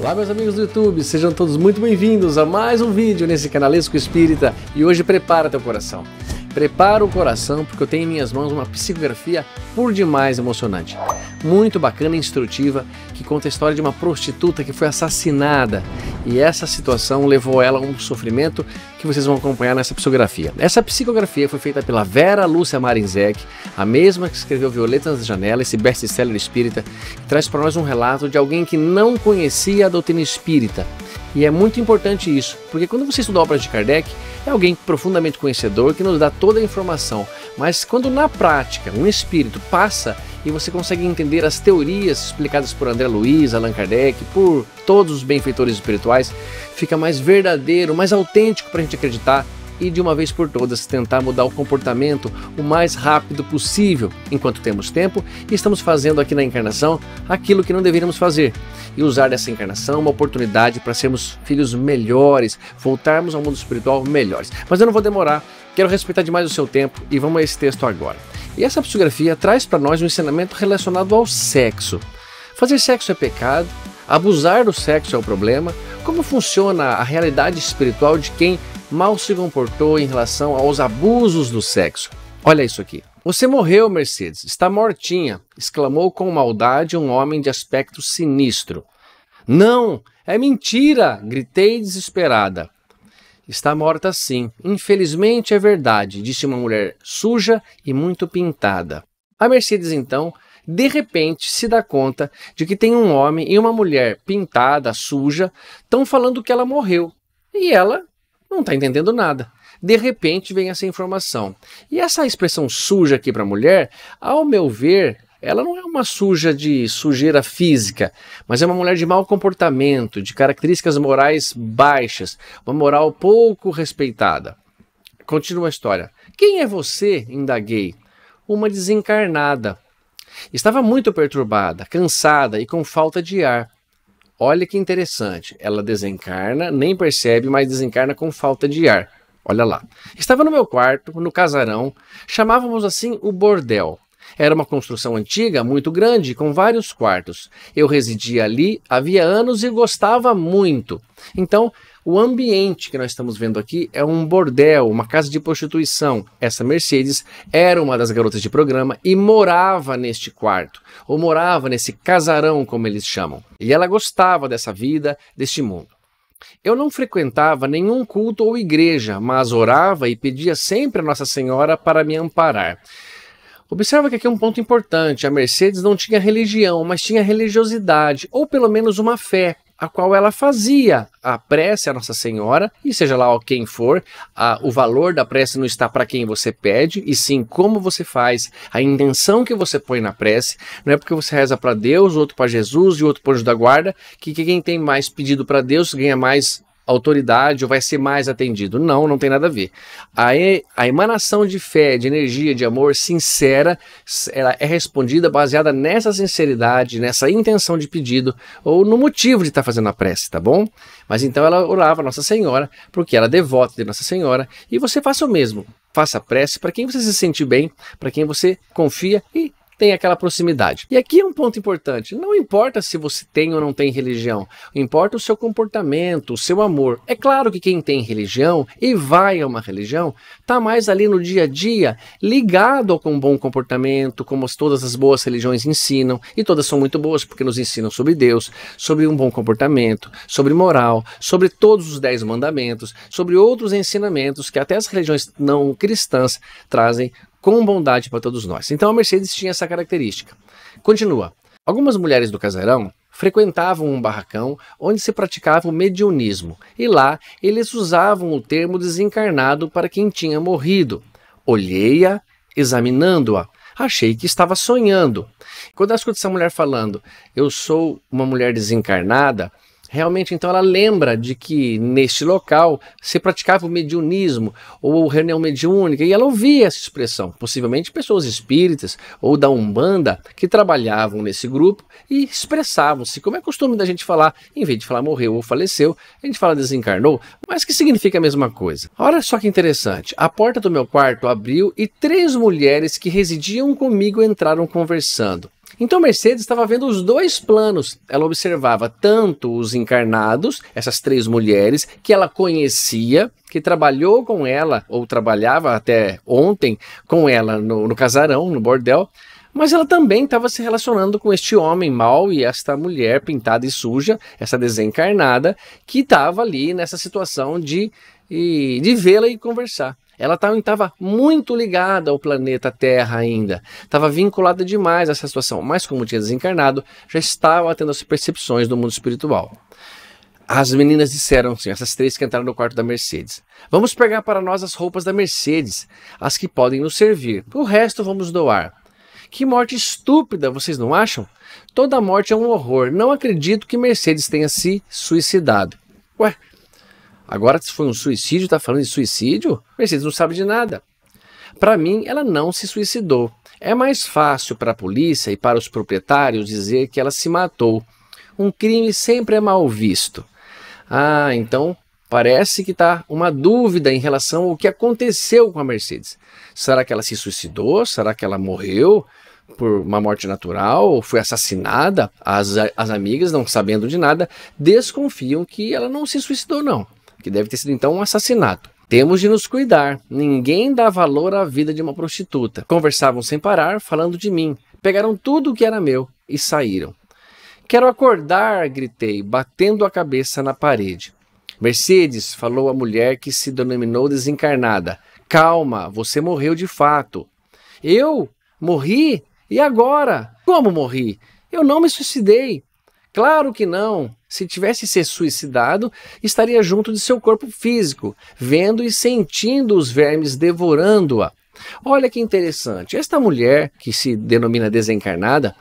Olá meus amigos do YouTube, sejam todos muito bem-vindos a mais um vídeo nesse canalesco espírita e hoje prepara teu coração. Prepara o coração porque eu tenho em minhas mãos uma psicografia por demais emocionante muito bacana e instrutiva que conta a história de uma prostituta que foi assassinada e essa situação levou ela a um sofrimento que vocês vão acompanhar nessa psicografia. Essa psicografia foi feita pela Vera Lúcia Marinzek, a mesma que escreveu Violetas das Janelas esse best-seller espírita, que traz para nós um relato de alguém que não conhecia a doutrina espírita. E é muito importante isso, porque quando você estuda obras de Kardec, é alguém profundamente conhecedor que nos dá toda a informação. Mas quando na prática um espírito passa e você consegue entender as teorias explicadas por André Luiz, Allan Kardec, por todos os benfeitores espirituais. Fica mais verdadeiro, mais autêntico para a gente acreditar e de uma vez por todas tentar mudar o comportamento o mais rápido possível, enquanto temos tempo e estamos fazendo aqui na encarnação aquilo que não deveríamos fazer e usar dessa encarnação uma oportunidade para sermos filhos melhores, voltarmos ao mundo espiritual melhores. Mas eu não vou demorar, Quero respeitar demais o seu tempo e vamos a esse texto agora. E essa psicografia traz para nós um ensinamento relacionado ao sexo. Fazer sexo é pecado, abusar do sexo é o problema. Como funciona a realidade espiritual de quem mal se comportou em relação aos abusos do sexo? Olha isso aqui. Você morreu, Mercedes, está mortinha, exclamou com maldade um homem de aspecto sinistro. Não, é mentira! gritei desesperada. Está morta sim. Infelizmente é verdade, disse uma mulher suja e muito pintada. A Mercedes então de repente se dá conta de que tem um homem e uma mulher pintada, suja, estão falando que ela morreu. E ela não está entendendo nada. De repente vem essa informação. E essa expressão suja aqui para a mulher, ao meu ver, ela não é uma suja de sujeira física, mas é uma mulher de mau comportamento, de características morais baixas, uma moral pouco respeitada. Continua a história. Quem é você? indaguei. Uma desencarnada. Estava muito perturbada, cansada e com falta de ar. Olha que interessante. Ela desencarna, nem percebe, mas desencarna com falta de ar. Olha lá. Estava no meu quarto, no casarão. Chamávamos assim o bordel. Era uma construção antiga, muito grande, com vários quartos. Eu residia ali havia anos e gostava muito. Então, o ambiente que nós estamos vendo aqui é um bordel, uma casa de prostituição. Essa Mercedes era uma das garotas de programa e morava neste quarto, ou morava nesse casarão, como eles chamam. E ela gostava dessa vida, deste mundo. Eu não frequentava nenhum culto ou igreja, mas orava e pedia sempre a Nossa Senhora para me amparar. Observa que aqui é um ponto importante: a Mercedes não tinha religião, mas tinha religiosidade, ou pelo menos uma fé, a qual ela fazia a prece à Nossa Senhora, e seja lá quem for, a, o valor da prece não está para quem você pede, e sim como você faz, a intenção que você põe na prece. Não é porque você reza para Deus, outro para Jesus e outro para o anjo da guarda, que, que quem tem mais pedido para Deus ganha mais autoridade ou vai ser mais atendido. Não, não tem nada a ver. A, e, a emanação de fé, de energia, de amor sincera, ela é respondida baseada nessa sinceridade, nessa intenção de pedido ou no motivo de estar tá fazendo a prece, tá bom? Mas então ela orava Nossa Senhora, porque ela é devota de Nossa Senhora, e você faça o mesmo. Faça a prece para quem você se sente bem, para quem você confia e tem aquela proximidade. E aqui é um ponto importante: não importa se você tem ou não tem religião, importa o seu comportamento, o seu amor. É claro que quem tem religião e vai a uma religião está mais ali no dia a dia ligado com um bom comportamento, como todas as boas religiões ensinam, e todas são muito boas porque nos ensinam sobre Deus, sobre um bom comportamento, sobre moral, sobre todos os dez mandamentos, sobre outros ensinamentos que até as religiões não cristãs trazem com bondade para todos nós. Então a Mercedes tinha essa característica. Continua. Algumas mulheres do casarão frequentavam um barracão onde se praticava o mediunismo, e lá eles usavam o termo desencarnado para quem tinha morrido. Olhei-a, examinando-a. Achei que estava sonhando. Quando eu escuto essa mulher falando, eu sou uma mulher desencarnada, Realmente, então, ela lembra de que neste local se praticava o mediunismo ou reunião mediúnica, e ela ouvia essa expressão, possivelmente pessoas espíritas ou da Umbanda que trabalhavam nesse grupo e expressavam-se. Como é costume da gente falar, em vez de falar morreu ou faleceu, a gente fala desencarnou, mas que significa a mesma coisa. Olha só que interessante: a porta do meu quarto abriu e três mulheres que residiam comigo entraram conversando. Então Mercedes estava vendo os dois planos. Ela observava tanto os encarnados, essas três mulheres que ela conhecia, que trabalhou com ela, ou trabalhava até ontem com ela no, no casarão, no bordel, mas ela também estava se relacionando com este homem mau e esta mulher pintada e suja, essa desencarnada, que estava ali nessa situação de, de vê-la e conversar. Ela estava muito ligada ao planeta Terra ainda, estava vinculada demais a essa situação, mas como tinha desencarnado, já estava tendo as percepções do mundo espiritual. As meninas disseram assim, essas três que entraram no quarto da Mercedes: Vamos pegar para nós as roupas da Mercedes, as que podem nos servir, o resto vamos doar. Que morte estúpida, vocês não acham? Toda morte é um horror. Não acredito que Mercedes tenha se suicidado. Ué, Agora, se foi um suicídio, está falando de suicídio? Mercedes não sabe de nada. Para mim, ela não se suicidou. É mais fácil para a polícia e para os proprietários dizer que ela se matou. Um crime sempre é mal visto. Ah, então parece que está uma dúvida em relação ao que aconteceu com a Mercedes. Será que ela se suicidou? Será que ela morreu por uma morte natural? Ou foi assassinada? As, as amigas, não sabendo de nada, desconfiam que ela não se suicidou, não que deve ter sido então um assassinato. Temos de nos cuidar. Ninguém dá valor à vida de uma prostituta. Conversavam sem parar, falando de mim. Pegaram tudo o que era meu e saíram. Quero acordar, gritei, batendo a cabeça na parede. Mercedes, falou a mulher que se denominou desencarnada. Calma, você morreu de fato. Eu? Morri? E agora? Como morri? Eu não me suicidei. Claro que não se tivesse se suicidado, estaria junto de seu corpo físico, vendo e sentindo os vermes devorando-a. Olha que interessante, esta mulher, que se denomina desencarnada,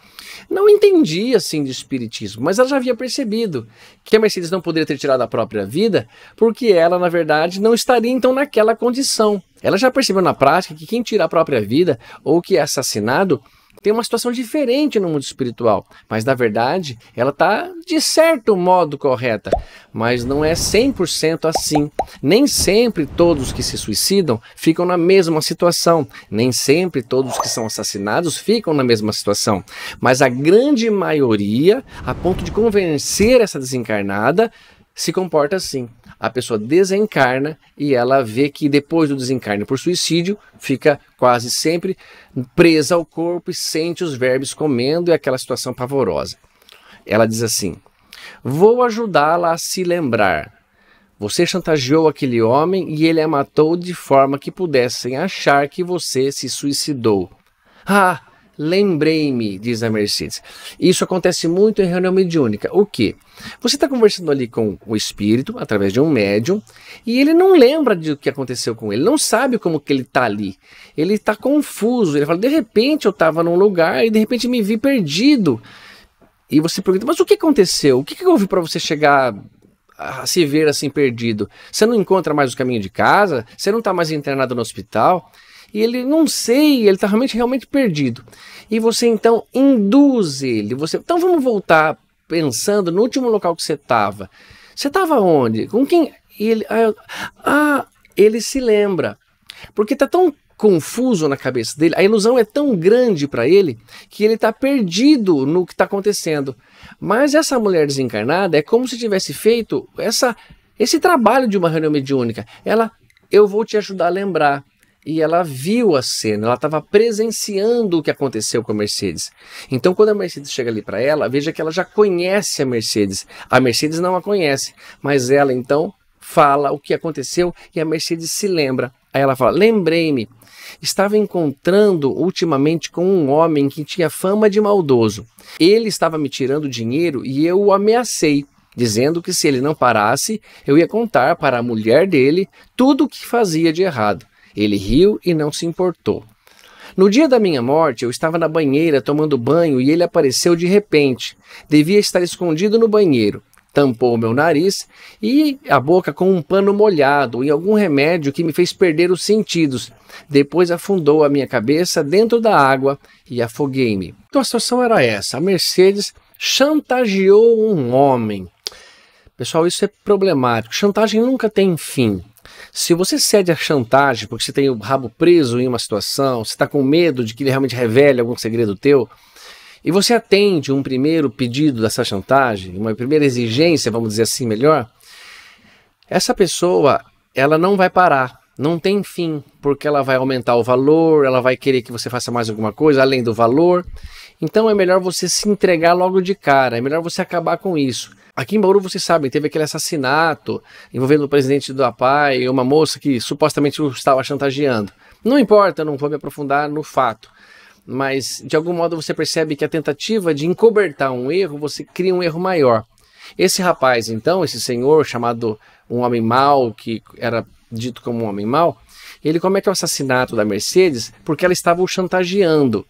não entendia assim de espiritismo, mas ela já havia percebido que a Mercedes não poderia ter tirado a própria vida, porque ela, na verdade, não estaria então naquela condição. Ela já percebeu na prática que quem tira a própria vida ou que é assassinado tem uma situação diferente no mundo espiritual, mas na verdade ela está de certo modo correta, mas não é 100% assim. Nem sempre todos que se suicidam ficam na mesma situação, nem sempre todos que são assassinados ficam na mesma situação, mas a grande maioria, a ponto de convencer essa desencarnada, se comporta assim. A pessoa desencarna e ela vê que depois do desencarne por suicídio, fica quase sempre presa ao corpo e sente os verbos comendo e aquela situação pavorosa. Ela diz assim: Vou ajudá-la a se lembrar. Você chantageou aquele homem e ele a matou de forma que pudessem achar que você se suicidou. Ah, Lembrei-me, diz a Mercedes. Isso acontece muito em reunião mediúnica. O que? Você está conversando ali com o espírito, através de um médium, e ele não lembra do que aconteceu com ele, não sabe como que ele está ali. Ele está confuso. Ele fala: de repente eu estava num lugar e de repente me vi perdido. E você pergunta: mas o que aconteceu? O que, que houve para você chegar a se ver assim perdido? Você não encontra mais o caminho de casa? Você não está mais internado no hospital? e ele não sei, ele está realmente, realmente perdido. E você então induz ele. Você... Então vamos voltar pensando no último local que você estava. Você estava onde? Com quem? Ele, ah, ah, ele se lembra. Porque está tão confuso na cabeça dele, a ilusão é tão grande para ele que ele está perdido no que está acontecendo. Mas essa mulher desencarnada é como se tivesse feito essa, esse trabalho de uma reunião mediúnica. Ela, eu vou te ajudar a lembrar e ela viu a cena, ela estava presenciando o que aconteceu com a Mercedes. Então, quando a Mercedes chega ali para ela, veja que ela já conhece a Mercedes. A Mercedes não a conhece, mas ela então fala o que aconteceu e a Mercedes se lembra. Aí ela fala: Lembrei-me, estava encontrando ultimamente com um homem que tinha fama de maldoso. Ele estava me tirando dinheiro e eu o ameacei dizendo que se ele não parasse, eu ia contar para a mulher dele tudo o que fazia de errado. Ele riu e não se importou. No dia da minha morte, eu estava na banheira tomando banho e ele apareceu de repente. Devia estar escondido no banheiro. Tampou meu nariz e a boca com um pano molhado e algum remédio que me fez perder os sentidos. Depois afundou a minha cabeça dentro da água e afoguei-me. Então a situação era essa: a Mercedes chantageou um homem. Pessoal, isso é problemático. Chantagem nunca tem fim. Se você cede à chantagem porque você tem o rabo preso em uma situação, você está com medo de que ele realmente revele algum segredo teu, e você atende um primeiro pedido dessa chantagem, uma primeira exigência, vamos dizer assim melhor, essa pessoa ela não vai parar, não tem fim, porque ela vai aumentar o valor, ela vai querer que você faça mais alguma coisa além do valor. Então é melhor você se entregar logo de cara, é melhor você acabar com isso. Aqui em Bauru, vocês sabem, teve aquele assassinato envolvendo o presidente do APAI e uma moça que supostamente o estava chantageando. Não importa, não vou me aprofundar no fato. Mas, de algum modo, você percebe que a tentativa de encobertar um erro, você cria um erro maior. Esse rapaz, então, esse senhor chamado um homem mau, que era dito como um homem mau, ele comete o assassinato da Mercedes porque ela estava o chantageando.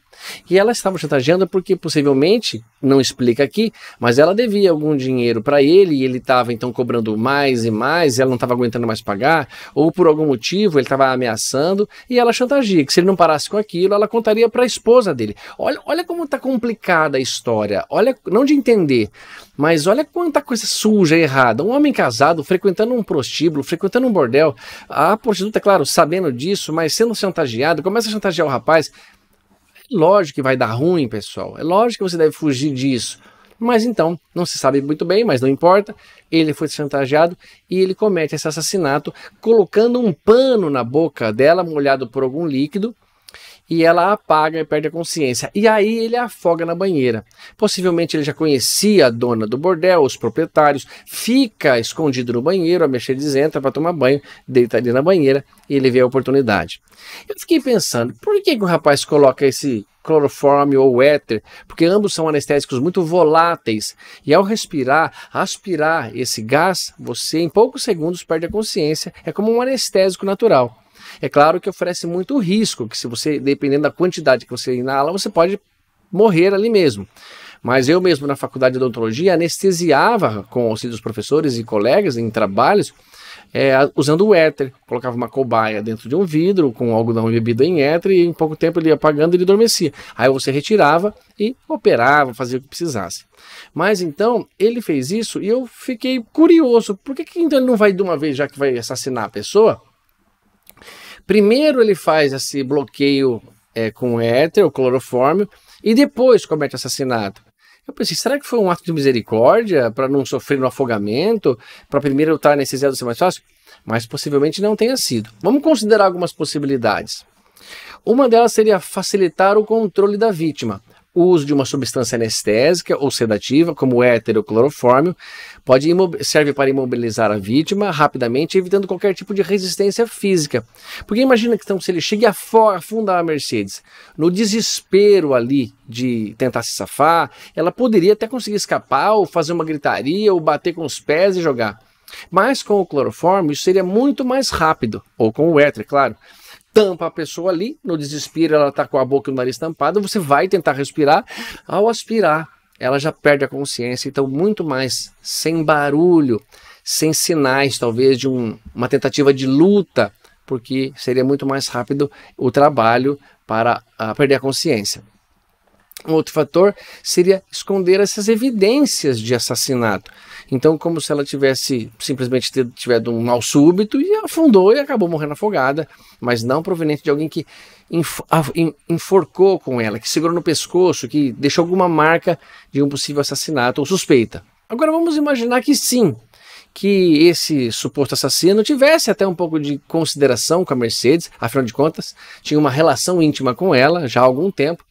E ela estava chantageando porque possivelmente, não explica aqui, mas ela devia algum dinheiro para ele e ele estava então cobrando mais e mais, e ela não estava aguentando mais pagar, ou por algum motivo ele estava ameaçando e ela chantageia que se ele não parasse com aquilo, ela contaria para a esposa dele. Olha, olha como está complicada a história. Olha, não de entender, mas olha quanta coisa suja e errada. Um homem casado frequentando um prostíbulo, frequentando um bordel, a prostituta, é claro, sabendo disso, mas sendo chantageada, começa a chantagear o rapaz. Lógico que vai dar ruim, pessoal. É lógico que você deve fugir disso. Mas então, não se sabe muito bem, mas não importa. Ele foi chantageado e ele comete esse assassinato colocando um pano na boca dela, molhado por algum líquido, e ela apaga e perde a consciência. E aí ele afoga na banheira. Possivelmente ele já conhecia a dona do bordel, os proprietários, fica escondido no banheiro, a Mercedes entra para tomar banho, deita ali na banheira e ele vê a oportunidade. Eu fiquei pensando, por que, que o rapaz coloca esse cloroforme ou éter, porque ambos são anestésicos muito voláteis e ao respirar, aspirar esse gás, você em poucos segundos perde a consciência, é como um anestésico natural. É claro que oferece muito risco, que se você, dependendo da quantidade que você inala, você pode morrer ali mesmo. Mas eu mesmo na faculdade de odontologia anestesiava com o auxílio dos professores e colegas em trabalhos é, usando o éter. Colocava uma cobaia dentro de um vidro com algodão bebida em éter e em pouco tempo ele ia apagando e ele adormecia. Aí você retirava e operava, fazia o que precisasse. Mas então ele fez isso e eu fiquei curioso. Por que, que então ele não vai de uma vez já que vai assassinar a pessoa? Primeiro ele faz esse bloqueio é, com éter, o clorofórmio, e depois comete assassinato. Eu pensei, será que foi um ato de misericórdia para não sofrer no afogamento, para primeiro estar tá nesse zero ser mais fácil? Mas possivelmente não tenha sido. Vamos considerar algumas possibilidades. Uma delas seria facilitar o controle da vítima. O uso de uma substância anestésica ou sedativa, como o éter ou clorofórmio, pode serve para imobilizar a vítima rapidamente, evitando qualquer tipo de resistência física. Porque imagina que então, se ele chega a fundar a Mercedes, no desespero ali de tentar se safar, ela poderia até conseguir escapar, ou fazer uma gritaria, ou bater com os pés e jogar. Mas com o cloroformo isso seria muito mais rápido, ou com o éter, claro tampa a pessoa ali, no desespero ela está com a boca e o nariz tampado, você vai tentar respirar, ao aspirar ela já perde a consciência, então muito mais sem barulho, sem sinais, talvez de um, uma tentativa de luta, porque seria muito mais rápido o trabalho para a, ah, perder a consciência. Um outro fator seria esconder essas evidências de assassinato. Então, como se ela tivesse simplesmente tido, tido um mal súbito e afundou e acabou morrendo afogada, mas não proveniente de alguém que enforcou com ela, que segurou no pescoço, que deixou alguma marca de um possível assassinato ou suspeita. Agora vamos imaginar que sim, que esse suposto assassino tivesse até um pouco de consideração com a Mercedes, afinal de contas, tinha uma relação íntima com ela já há algum tempo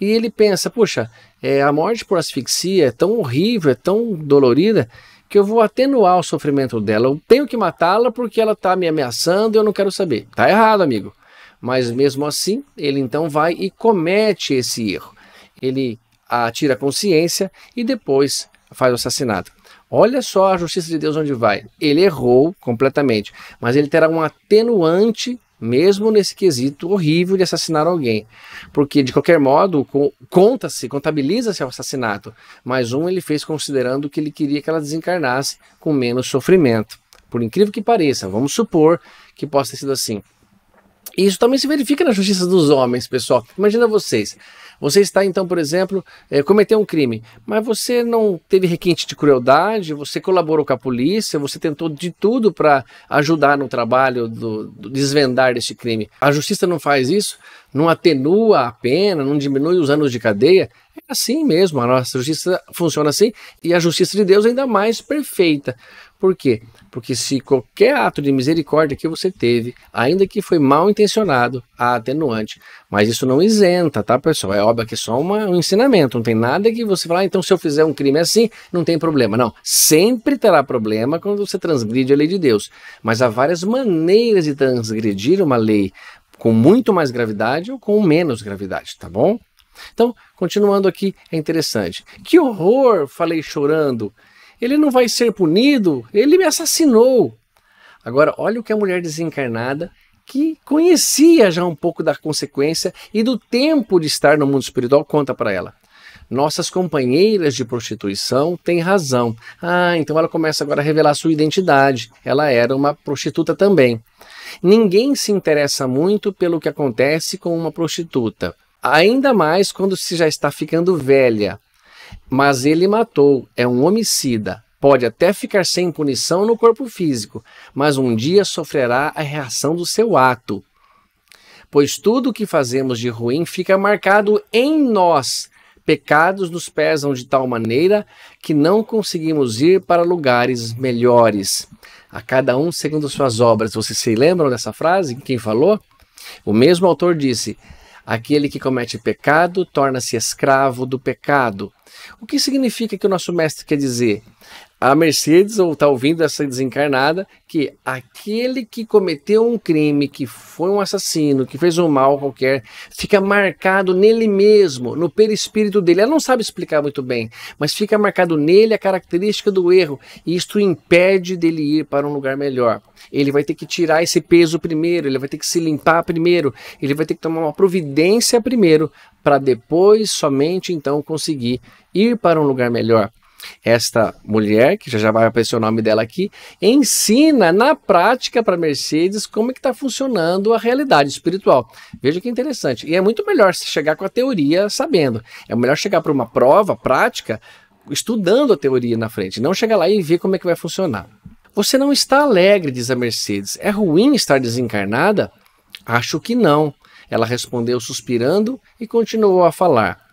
e ele pensa: puxa, é, a morte por asfixia é tão horrível, é tão dolorida, que eu vou atenuar o sofrimento dela. Eu tenho que matá-la porque ela está me ameaçando e eu não quero saber. Está errado, amigo. Mas mesmo assim, ele então vai e comete esse erro. Ele atira a consciência e depois faz o assassinato. Olha só a justiça de Deus onde vai. Ele errou completamente, mas ele terá um atenuante mesmo nesse quesito horrível de assassinar alguém. Porque, de qualquer modo, conta-se, contabiliza-se o assassinato, mas um ele fez considerando que ele queria que ela desencarnasse com menos sofrimento. Por incrível que pareça, vamos supor que possa ter sido assim. E isso também se verifica na justiça dos homens, pessoal. Imagina vocês. Você está, então, por exemplo, é, cometeu um crime, mas você não teve requinte de crueldade, você colaborou com a polícia, você tentou de tudo para ajudar no trabalho do, do desvendar este crime. A justiça não faz isso, não atenua a pena, não diminui os anos de cadeia. É assim mesmo, a nossa justiça funciona assim e a justiça de Deus é ainda mais perfeita. Por quê? Porque se qualquer ato de misericórdia que você teve, ainda que foi mal intencionado, há atenuante. Mas isso não isenta, tá, pessoal? É óbvio que é só uma, um ensinamento. Não tem nada que você falar, ah, então se eu fizer um crime assim, não tem problema. Não. Sempre terá problema quando você transgride a lei de Deus. Mas há várias maneiras de transgredir uma lei com muito mais gravidade ou com menos gravidade, tá bom? Então, continuando aqui, é interessante. Que horror, falei chorando. Ele não vai ser punido, ele me assassinou. Agora, olha o que a mulher desencarnada, que conhecia já um pouco da consequência e do tempo de estar no mundo espiritual, conta para ela. Nossas companheiras de prostituição têm razão. Ah, então ela começa agora a revelar sua identidade. Ela era uma prostituta também. Ninguém se interessa muito pelo que acontece com uma prostituta ainda mais quando se já está ficando velha. Mas ele matou, é um homicida. Pode até ficar sem punição no corpo físico, mas um dia sofrerá a reação do seu ato. Pois tudo o que fazemos de ruim fica marcado em nós. Pecados nos pesam de tal maneira que não conseguimos ir para lugares melhores. A cada um segundo suas obras. Vocês se lembram dessa frase? Quem falou? O mesmo autor disse: Aquele que comete pecado torna-se escravo do pecado. O que significa que o nosso mestre quer dizer? a Mercedes ou está ouvindo essa desencarnada que aquele que cometeu um crime, que foi um assassino, que fez um mal qualquer, fica marcado nele mesmo, no perispírito dele. Ela não sabe explicar muito bem, mas fica marcado nele a característica do erro e isto impede dele ir para um lugar melhor. Ele vai ter que tirar esse peso primeiro, ele vai ter que se limpar primeiro, ele vai ter que tomar uma providência primeiro para depois somente então conseguir ir para um lugar melhor. Esta mulher, que já, já vai aparecer o nome dela aqui, ensina na prática para Mercedes como é que está funcionando a realidade espiritual. Veja que interessante. E é muito melhor se chegar com a teoria sabendo. É melhor chegar para uma prova prática estudando a teoria na frente, não chegar lá e ver como é que vai funcionar. Você não está alegre, diz a Mercedes. É ruim estar desencarnada? Acho que não. Ela respondeu suspirando e continuou a falar.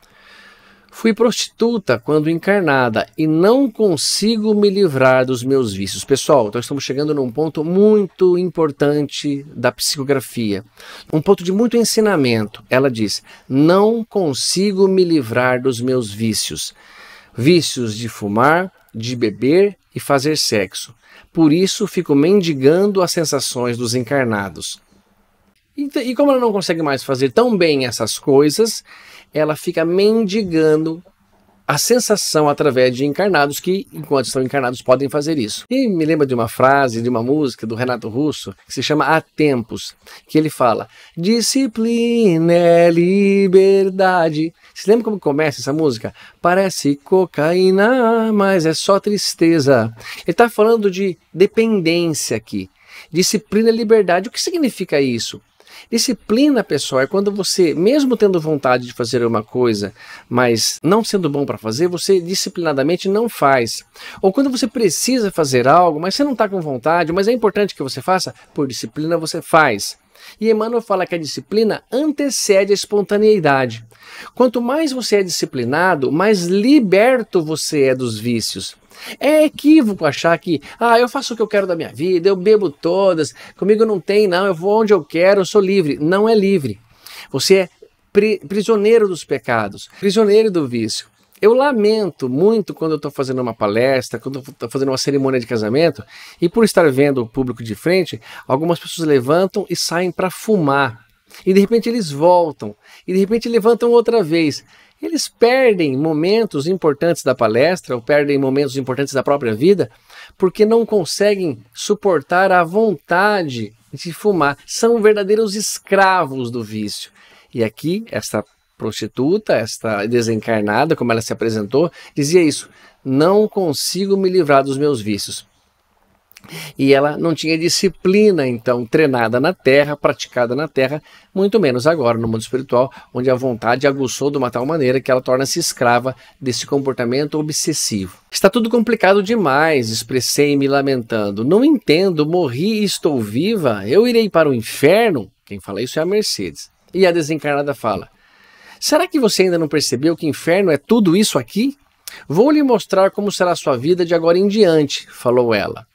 Fui prostituta quando encarnada e não consigo me livrar dos meus vícios. Pessoal, então estamos chegando num ponto muito importante da psicografia, um ponto de muito ensinamento. Ela diz: Não consigo me livrar dos meus vícios. Vícios de fumar, de beber e fazer sexo. Por isso fico mendigando as sensações dos encarnados. E, e como ela não consegue mais fazer tão bem essas coisas, ela fica mendigando a sensação através de encarnados que, enquanto estão encarnados, podem fazer isso. E me lembra de uma frase, de uma música do Renato Russo, que se chama Há Tempos, que ele fala: Disciplina é liberdade. Você lembra como começa essa música? Parece cocaína, mas é só tristeza. Ele está falando de dependência aqui. Disciplina é liberdade. O que significa isso? Disciplina, pessoal, é quando você, mesmo tendo vontade de fazer uma coisa, mas não sendo bom para fazer, você disciplinadamente não faz. Ou quando você precisa fazer algo, mas você não está com vontade, mas é importante que você faça, por disciplina você faz. E Emmanuel fala que a disciplina antecede a espontaneidade. Quanto mais você é disciplinado, mais liberto você é dos vícios. É equívoco achar que, ah, eu faço o que eu quero da minha vida, eu bebo todas, comigo não tem, não, eu vou onde eu quero, eu sou livre. Não é livre. Você é prisioneiro dos pecados, prisioneiro do vício. Eu lamento muito quando eu estou fazendo uma palestra, quando estou fazendo uma cerimônia de casamento, e por estar vendo o público de frente, algumas pessoas levantam e saem para fumar. E de repente eles voltam, e de repente levantam outra vez eles perdem momentos importantes da palestra ou perdem momentos importantes da própria vida porque não conseguem suportar a vontade de fumar. São verdadeiros escravos do vício. E aqui, esta prostituta, esta desencarnada, como ela se apresentou, dizia isso: não consigo me livrar dos meus vícios. E ela não tinha disciplina, então, treinada na terra, praticada na terra, muito menos agora no mundo espiritual, onde a vontade aguçou de uma tal maneira que ela torna-se escrava desse comportamento obsessivo. Está tudo complicado demais, expressei me lamentando. Não entendo, morri e estou viva, eu irei para o inferno. Quem fala isso é a Mercedes. E a desencarnada fala: Será que você ainda não percebeu que inferno é tudo isso aqui? Vou lhe mostrar como será sua vida de agora em diante, falou ela.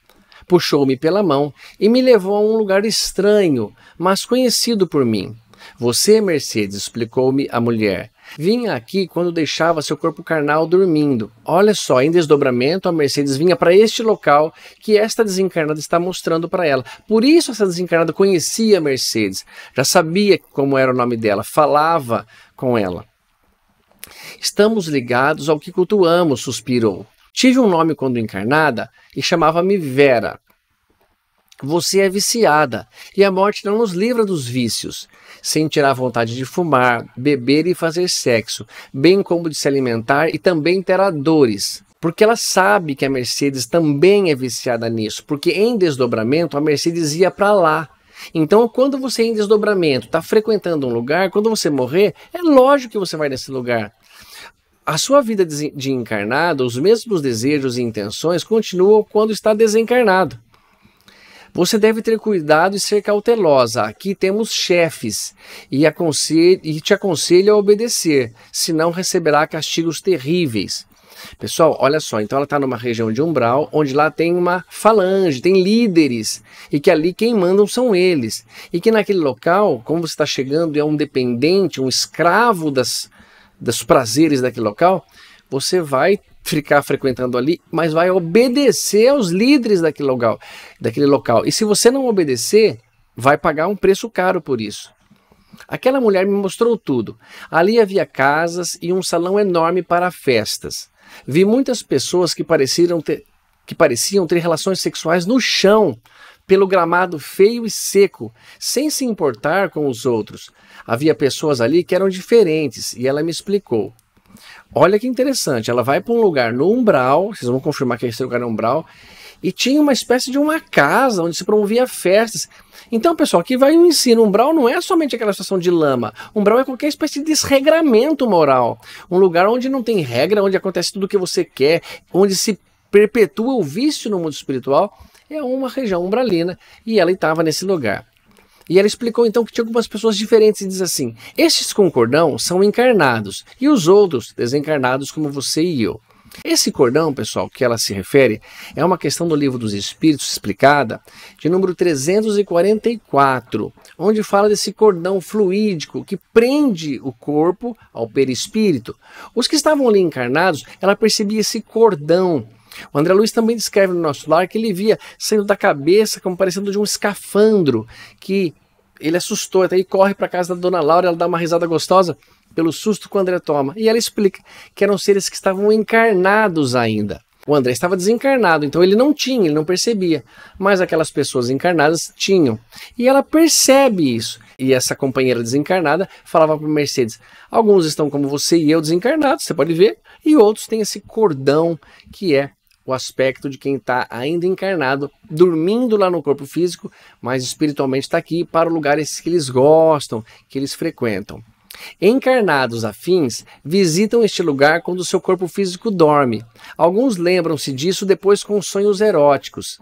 Puxou-me pela mão e me levou a um lugar estranho, mas conhecido por mim. Você, Mercedes, explicou-me a mulher. Vinha aqui quando deixava seu corpo carnal dormindo. Olha só, em desdobramento, a Mercedes vinha para este local que esta desencarnada está mostrando para ela. Por isso, essa desencarnada conhecia a Mercedes, já sabia como era o nome dela, falava com ela. Estamos ligados ao que cultuamos, suspirou. Tive um nome quando encarnada e chamava-me Vera. Você é viciada e a morte não nos livra dos vícios. sem a vontade de fumar, beber e fazer sexo, bem como de se alimentar e também terá dores. Porque ela sabe que a Mercedes também é viciada nisso, porque em desdobramento a Mercedes ia para lá. Então, quando você é em desdobramento, está frequentando um lugar, quando você morrer, é lógico que você vai nesse lugar. A sua vida de encarnado, os mesmos desejos e intenções continuam quando está desencarnado. Você deve ter cuidado e ser cautelosa. Aqui temos chefes e, e te aconselho a obedecer, senão receberá castigos terríveis. Pessoal, olha só, então ela está numa região de umbral, onde lá tem uma falange, tem líderes, e que ali quem mandam são eles. E que naquele local, como você está chegando, é um dependente, um escravo das, dos prazeres daquele local, você vai ficar frequentando ali, mas vai obedecer aos líderes daquele local, daquele local. E se você não obedecer, vai pagar um preço caro por isso. Aquela mulher me mostrou tudo. Ali havia casas e um salão enorme para festas. Vi muitas pessoas que pareciam ter, que pareciam ter relações sexuais no chão, pelo gramado feio e seco, sem se importar com os outros havia pessoas ali que eram diferentes e ela me explicou. Olha que interessante, ela vai para um lugar no umbral, vocês vão confirmar que esse lugar é umbral, e tinha uma espécie de uma casa onde se promovia festas. Então, pessoal, aqui vai o um ensino. Umbral não é somente aquela situação de lama. Umbral é qualquer espécie de desregramento moral. Um lugar onde não tem regra, onde acontece tudo o que você quer, onde se perpetua o vício no mundo espiritual, é uma região umbralina e ela estava nesse lugar. E ela explicou então que tinha algumas pessoas diferentes e diz assim: Estes com cordão são encarnados e os outros desencarnados, como você e eu. Esse cordão, pessoal, que ela se refere, é uma questão do livro dos Espíritos explicada, de número 344, onde fala desse cordão fluídico que prende o corpo ao perispírito. Os que estavam ali encarnados, ela percebia esse cordão o André Luiz também descreve no nosso lar que ele via saindo da cabeça como parecendo de um escafandro, que ele assustou, até aí corre para casa da dona Laura, ela dá uma risada gostosa pelo susto que o André toma. E ela explica que eram seres que estavam encarnados ainda. O André estava desencarnado, então ele não tinha, ele não percebia. Mas aquelas pessoas encarnadas tinham. E ela percebe isso. E essa companheira desencarnada falava para Mercedes: alguns estão como você e eu desencarnados, você pode ver, e outros têm esse cordão que é o aspecto de quem está ainda encarnado, dormindo lá no corpo físico, mas espiritualmente está aqui para lugares que eles gostam, que eles frequentam. Encarnados afins visitam este lugar quando seu corpo físico dorme. Alguns lembram-se disso depois com sonhos eróticos.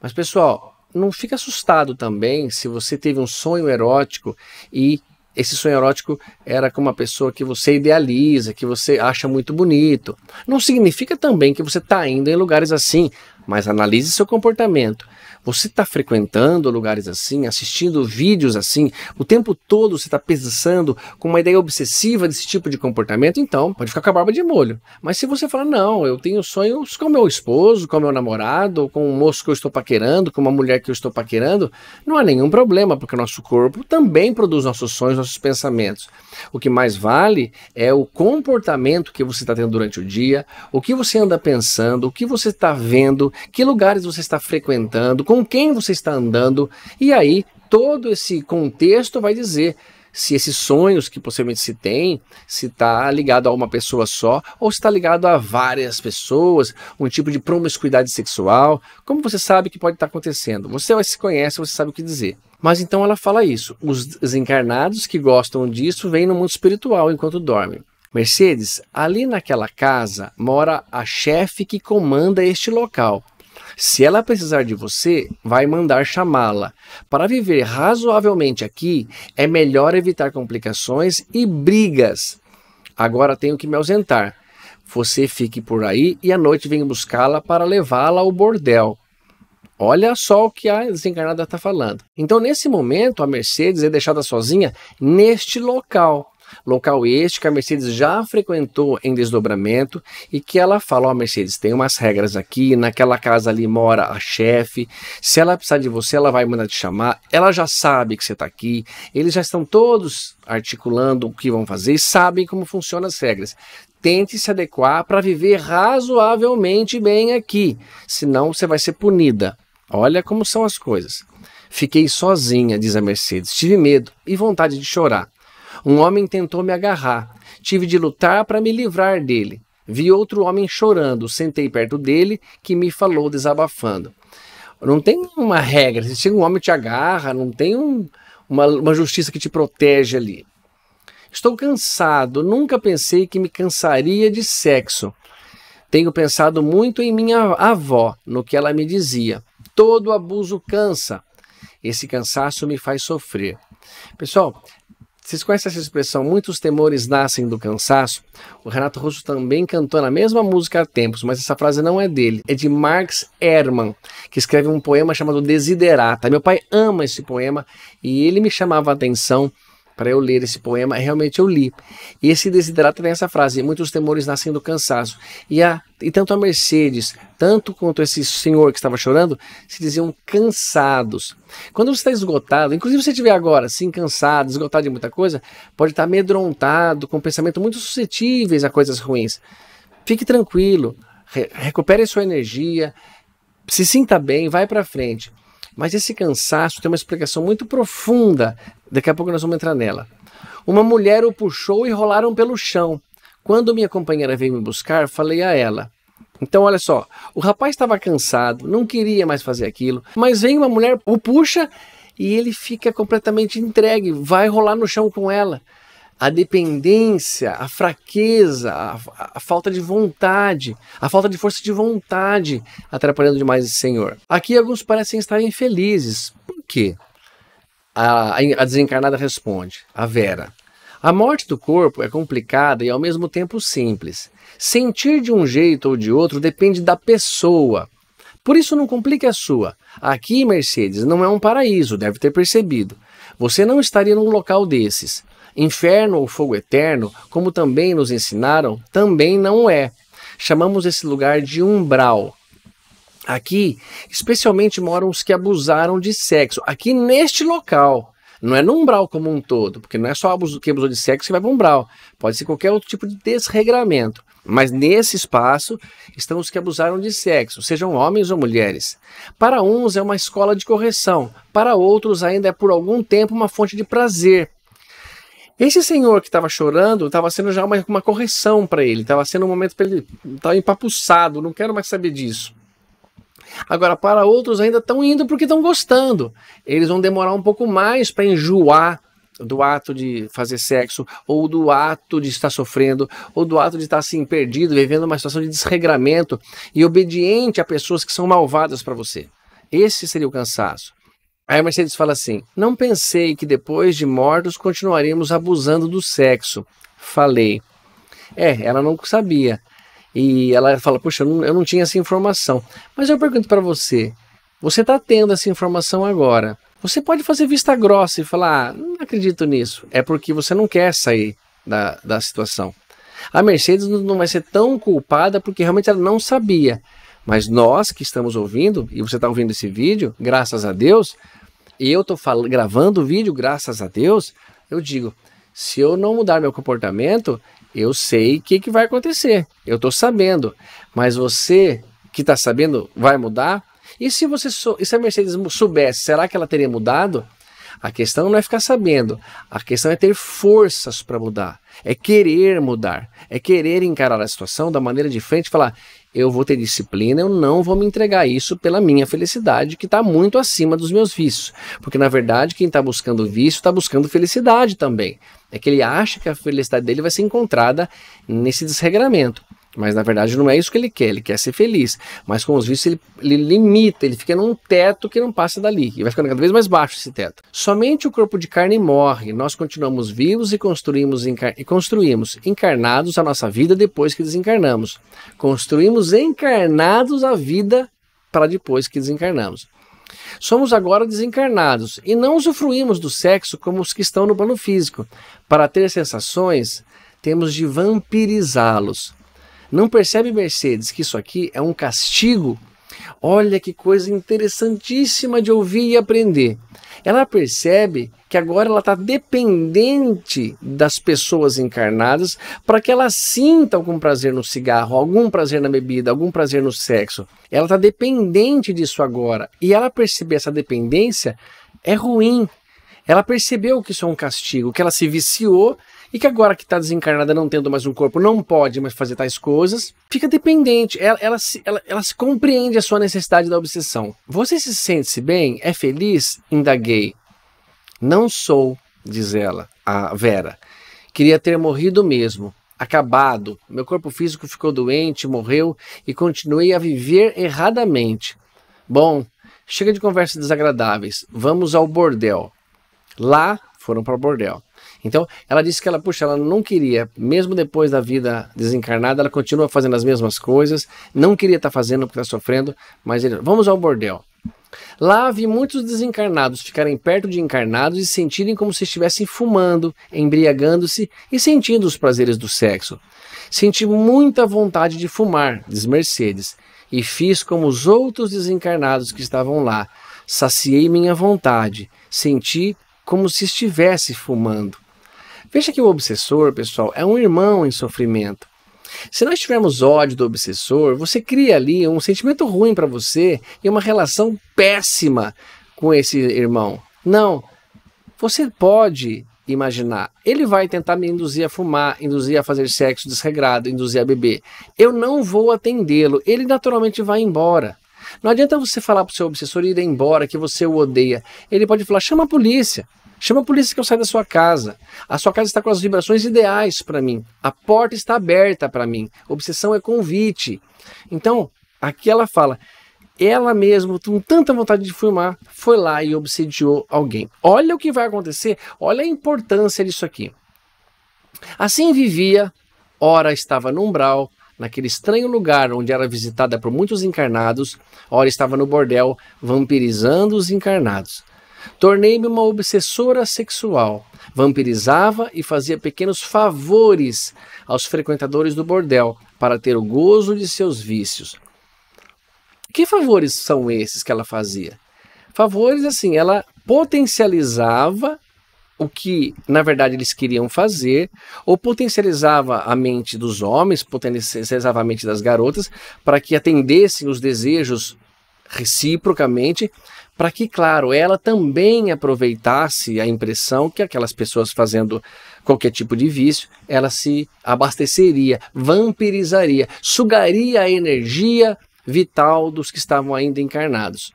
Mas pessoal, não fica assustado também se você teve um sonho erótico e esse sonho erótico era com uma pessoa que você idealiza, que você acha muito bonito. Não significa também que você está indo em lugares assim, mas analise seu comportamento. Você está frequentando lugares assim, assistindo vídeos assim, o tempo todo você está pensando com uma ideia obsessiva desse tipo de comportamento, então pode ficar com a barba de molho. Mas se você falar, não, eu tenho sonhos com meu esposo, com meu namorado, com um moço que eu estou paquerando, com uma mulher que eu estou paquerando, não há nenhum problema, porque o nosso corpo também produz nossos sonhos, nossos pensamentos. O que mais vale é o comportamento que você está tendo durante o dia, o que você anda pensando, o que você está vendo, que lugares você está frequentando, com quem você está andando, e aí todo esse contexto vai dizer se esses sonhos que possivelmente se tem, se está ligado a uma pessoa só ou se está ligado a várias pessoas, um tipo de promiscuidade sexual, como você sabe que pode estar tá acontecendo? Você se conhece, você sabe o que dizer. Mas então ela fala isso: os desencarnados que gostam disso vêm no mundo espiritual enquanto dormem. Mercedes, ali naquela casa mora a chefe que comanda este local. Se ela precisar de você, vai mandar chamá-la. Para viver razoavelmente aqui, é melhor evitar complicações e brigas. Agora tenho que me ausentar. Você fique por aí e à noite venha buscá-la para levá-la ao bordel. Olha só o que a desencarnada está falando. Então, nesse momento, a Mercedes é deixada sozinha neste local local este que a Mercedes já frequentou em desdobramento e que ela fala: Ó, oh, Mercedes, tem umas regras aqui, naquela casa ali mora a chefe, se ela precisar de você, ela vai mandar te chamar, ela já sabe que você está aqui, eles já estão todos articulando o que vão fazer e sabem como funcionam as regras. Tente se adequar para viver razoavelmente bem aqui, senão você vai ser punida. Olha como são as coisas. Fiquei sozinha, diz a Mercedes. Tive medo e vontade de chorar. Um homem tentou me agarrar. Tive de lutar para me livrar dele. Vi outro homem chorando, sentei perto dele, que me falou desabafando. Não tem uma regra, se um homem te agarra, não tem um, uma, uma justiça que te protege ali. Estou cansado, nunca pensei que me cansaria de sexo. Tenho pensado muito em minha avó, no que ela me dizia. Todo abuso cansa. Esse cansaço me faz sofrer. Pessoal, vocês conhecem essa expressão? Muitos temores nascem do cansaço. O Renato Russo também cantou na mesma música há tempos, mas essa frase não é dele, é de Marx hermann que escreve um poema chamado Desiderata. Meu pai ama esse poema e ele me chamava a atenção para eu ler esse poema, é realmente eu li. E esse Desiderata tem essa frase: muitos temores nascem do cansaço. E, a, e tanto a Mercedes, tanto quanto esse senhor que estava chorando, se diziam cansados. Quando você está esgotado, inclusive se estiver agora assim, cansado, esgotado de muita coisa, pode estar tá amedrontado, com pensamentos muito suscetíveis a coisas ruins. Fique tranquilo, re recupere sua energia, se sinta bem, vai para frente. Mas esse cansaço tem uma explicação muito profunda. Daqui a pouco nós vamos entrar nela. Uma mulher o puxou e rolaram pelo chão. Quando minha companheira veio me buscar, falei a ela. Então, olha só, o rapaz estava cansado, não queria mais fazer aquilo, mas vem uma mulher, o puxa e ele fica completamente entregue, vai rolar no chão com ela a dependência, a fraqueza, a, a, falta de vontade, a falta de força de vontade atrapalhando demais o Senhor. Aqui alguns parecem estar infelizes. Por quê? A, a desencarnada responde, a Vera. A morte do corpo é complicada e ao mesmo tempo simples. Sentir de um jeito ou de outro depende da pessoa. Por isso não complique a sua. Aqui, Mercedes, não é um paraíso, deve ter percebido. Você não estaria num local desses. Inferno ou fogo eterno, como também nos ensinaram, também não é. Chamamos esse lugar de umbral. Aqui, especialmente moram os que abusaram de sexo. Aqui neste local, não é no umbral como um todo, porque não é só abuso, quem abusou de sexo que vai para umbral. Pode ser qualquer outro tipo de desregramento. Mas nesse espaço estão os que abusaram de sexo, sejam homens ou mulheres. Para uns é uma escola de correção, para outros ainda é por algum tempo uma fonte de prazer. Esse senhor que estava chorando estava sendo já uma, uma correção para ele, estava sendo um momento para ele estar tá empapuçado, não quero mais saber disso. Agora, para outros ainda estão indo porque estão gostando. Eles vão demorar um pouco mais para enjoar do ato de fazer sexo, ou do ato de estar sofrendo, ou do ato de estar assim perdido, vivendo uma situação de desregramento e obediente a pessoas que são malvadas para você. Esse seria o cansaço. Aí a Mercedes fala assim: Não pensei que depois de mortos continuaríamos abusando do sexo. Falei. É, ela não sabia. E ela fala: Poxa, eu não, eu não tinha essa informação. Mas eu pergunto para você: Você está tendo essa informação agora? Você pode fazer vista grossa e falar: ah, Não acredito nisso. É porque você não quer sair da, da situação. A Mercedes não vai ser tão culpada porque realmente ela não sabia. Mas nós que estamos ouvindo, e você está ouvindo esse vídeo, graças a Deus, eu tô gravando o vídeo, graças a Deus, eu digo, se eu não mudar meu comportamento, eu sei o que, que vai acontecer. Eu tô sabendo. Mas você que tá sabendo vai mudar? E se você e se a Mercedes soubesse, será que ela teria mudado? A questão não é ficar sabendo, a questão é ter forças para mudar, é querer mudar, é querer encarar a situação da maneira diferente e falar: eu vou ter disciplina, eu não vou me entregar isso pela minha felicidade, que está muito acima dos meus vícios. Porque, na verdade, quem está buscando vício está buscando felicidade também. É que ele acha que a felicidade dele vai ser encontrada nesse desregramento. Mas na verdade não é isso que ele quer, ele quer ser feliz. Mas com os vícios ele, ele, limita, ele fica num teto que não passa dali. E vai ficando cada vez mais baixo esse teto. Somente o corpo de carne morre, nós continuamos vivos e construímos, e construímos encarnados a nossa vida depois que desencarnamos. Construímos encarnados a vida para depois que desencarnamos. Somos agora desencarnados e não usufruímos do sexo como os que estão no plano físico. Para ter sensações, temos de vampirizá-los. Não percebe Mercedes que isso aqui é um castigo? Olha que coisa interessantíssima de ouvir e aprender. Ela percebe que agora ela está dependente das pessoas encarnadas para que ela sinta algum prazer no cigarro, algum prazer na bebida, algum prazer no sexo. Ela está dependente disso agora. E ela perceber essa dependência é ruim. Ela percebeu que isso é um castigo, que ela se viciou e que agora que está desencarnada, não tendo mais um corpo, não pode mais fazer tais coisas, fica dependente. Ela, ela, se, ela, ela se compreende a sua necessidade da obsessão. Você se sente-se bem? É feliz? Indaguei. Não sou, diz ela, a Vera. Queria ter morrido mesmo, acabado. Meu corpo físico ficou doente, morreu e continuei a viver erradamente. Bom, chega de conversas desagradáveis. Vamos ao bordel. Lá foram para o bordel. Então, ela disse que ela, puxa, ela não queria, mesmo depois da vida desencarnada, ela continua fazendo as mesmas coisas, não queria estar tá fazendo porque está sofrendo, mas ele, vamos ao bordel. Lá vi muitos desencarnados ficarem perto de encarnados e sentirem como se estivessem fumando, embriagando-se e sentindo os prazeres do sexo. Senti muita vontade de fumar, diz Mercedes, e fiz como os outros desencarnados que estavam lá. Saciei minha vontade, senti como se estivesse fumando. Veja que o obsessor, pessoal, é um irmão em sofrimento. Se nós tivermos ódio do obsessor, você cria ali um sentimento ruim para você e uma relação péssima com esse irmão. Não. Você pode imaginar. Ele vai tentar me induzir a fumar, induzir a fazer sexo desregrado, induzir a beber. Eu não vou atendê-lo. Ele naturalmente vai embora. Não adianta você falar para o seu obsessor ir embora, que você o odeia. Ele pode falar: chama a polícia. Chama a polícia que eu saio da sua casa. A sua casa está com as vibrações ideais para mim. A porta está aberta para mim. Obsessão é convite. Então, aqui ela fala. Ela mesma, com tanta vontade de filmar, foi lá e obsediou alguém. Olha o que vai acontecer, olha a importância disso aqui. Assim vivia, ora estava no umbral, naquele estranho lugar onde era visitada por muitos encarnados, ora estava no bordel, vampirizando os encarnados. Tornei-me uma obsessora sexual. Vampirizava e fazia pequenos favores aos frequentadores do bordel para ter o gozo de seus vícios. Que favores são esses que ela fazia? Favores assim, ela potencializava o que na verdade eles queriam fazer, ou potencializava a mente dos homens, potencializava a mente das garotas, para que atendessem os desejos reciprocamente, para que, claro, ela também aproveitasse a impressão que aquelas pessoas fazendo qualquer tipo de vício, ela se abasteceria, vampirizaria, sugaria a energia vital dos que estavam ainda encarnados.